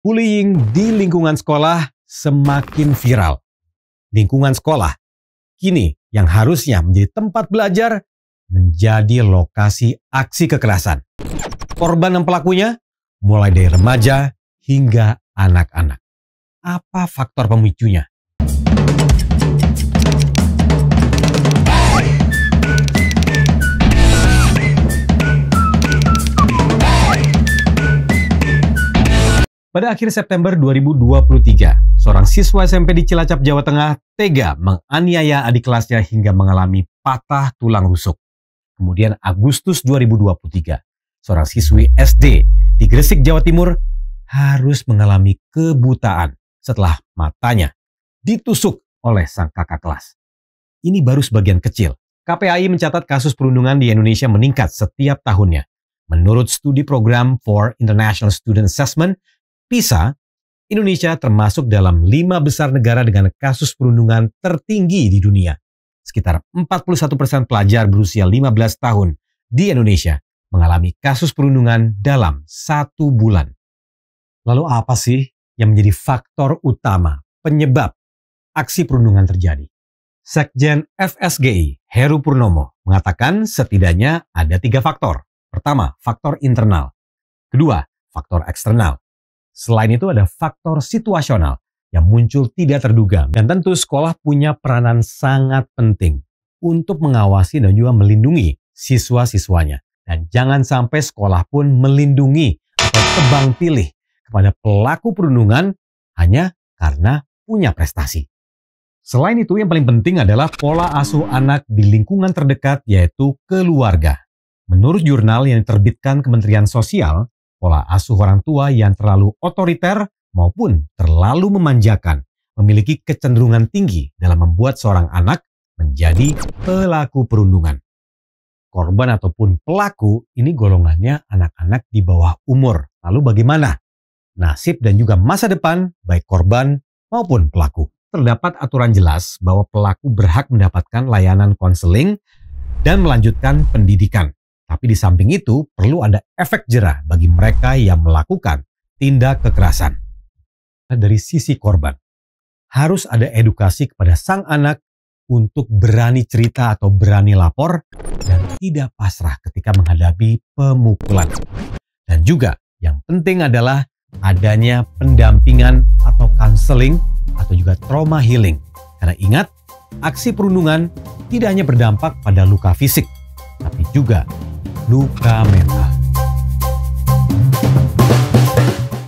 bullying di lingkungan sekolah semakin viral. Lingkungan sekolah kini yang harusnya menjadi tempat belajar menjadi lokasi aksi kekerasan. Korban dan pelakunya mulai dari remaja hingga anak-anak. Apa faktor pemicunya? Pada akhir September 2023, seorang siswa SMP di Cilacap, Jawa Tengah tega menganiaya adik kelasnya hingga mengalami patah tulang rusuk. Kemudian Agustus 2023, seorang siswi SD di Gresik, Jawa Timur harus mengalami kebutaan setelah matanya ditusuk oleh sang kakak kelas. Ini baru sebagian kecil. KPAI mencatat kasus perundungan di Indonesia meningkat setiap tahunnya. Menurut studi program for International Student Assessment PISA, Indonesia termasuk dalam lima besar negara dengan kasus perundungan tertinggi di dunia. Sekitar 41 persen pelajar berusia 15 tahun di Indonesia mengalami kasus perundungan dalam satu bulan. Lalu apa sih yang menjadi faktor utama penyebab aksi perundungan terjadi? Sekjen FSGI Heru Purnomo mengatakan setidaknya ada tiga faktor. Pertama, faktor internal. Kedua, faktor eksternal. Selain itu ada faktor situasional yang muncul tidak terduga. Dan tentu sekolah punya peranan sangat penting untuk mengawasi dan juga melindungi siswa-siswanya. Dan jangan sampai sekolah pun melindungi atau tebang pilih kepada pelaku perundungan hanya karena punya prestasi. Selain itu, yang paling penting adalah pola asuh anak di lingkungan terdekat, yaitu keluarga. Menurut jurnal yang diterbitkan Kementerian Sosial, pola asuh orang tua yang terlalu otoriter maupun terlalu memanjakan memiliki kecenderungan tinggi dalam membuat seorang anak menjadi pelaku perundungan. Korban ataupun pelaku ini golongannya anak-anak di bawah umur. Lalu bagaimana? Nasib dan juga masa depan baik korban maupun pelaku. Terdapat aturan jelas bahwa pelaku berhak mendapatkan layanan konseling dan melanjutkan pendidikan. Tapi di samping itu perlu ada efek jerah bagi mereka yang melakukan tindak kekerasan. Dari sisi korban, harus ada edukasi kepada sang anak untuk berani cerita atau berani lapor dan tidak pasrah ketika menghadapi pemukulan. Dan juga yang penting adalah adanya pendampingan atau counseling atau juga trauma healing. Karena ingat, aksi perundungan tidak hanya berdampak pada luka fisik, tapi juga Luka merah.